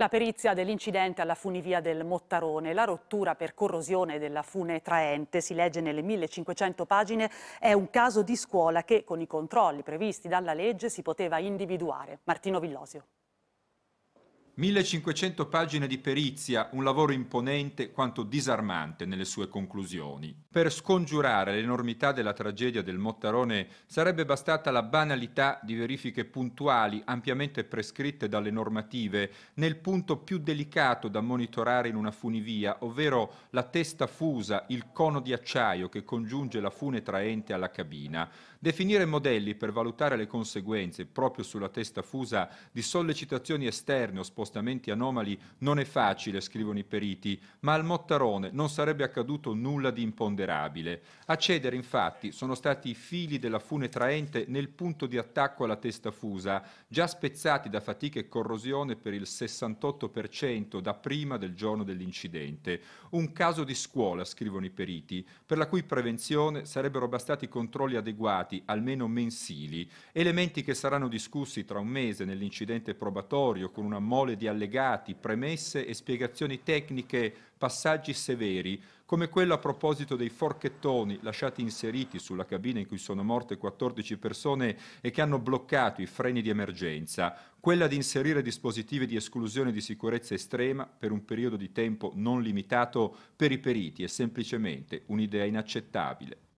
La perizia dell'incidente alla funivia del Mottarone, la rottura per corrosione della fune traente, si legge nelle 1500 pagine, è un caso di scuola che con i controlli previsti dalla legge si poteva individuare. Martino Villosio. 1500 pagine di perizia, un lavoro imponente quanto disarmante nelle sue conclusioni. Per scongiurare l'enormità della tragedia del Mottarone sarebbe bastata la banalità di verifiche puntuali ampiamente prescritte dalle normative nel punto più delicato da monitorare in una funivia, ovvero la testa fusa, il cono di acciaio che congiunge la fune traente alla cabina. Definire modelli per valutare le conseguenze proprio sulla testa fusa di sollecitazioni esterne o spostamenti spostamenti anomali non è facile, scrivono i periti, ma al Mottarone non sarebbe accaduto nulla di imponderabile. A cedere, infatti, sono stati i fili della fune traente nel punto di attacco alla testa fusa, già spezzati da fatica e corrosione per il 68% da prima del giorno dell'incidente. Un caso di scuola, scrivono i periti, per la cui prevenzione sarebbero bastati controlli adeguati, almeno mensili, elementi che saranno discussi tra un mese nell'incidente probatorio con una mole di allegati, premesse e spiegazioni tecniche, passaggi severi, come quello a proposito dei forchettoni lasciati inseriti sulla cabina in cui sono morte 14 persone e che hanno bloccato i freni di emergenza, quella di inserire dispositivi di esclusione di sicurezza estrema per un periodo di tempo non limitato per i periti è semplicemente un'idea inaccettabile.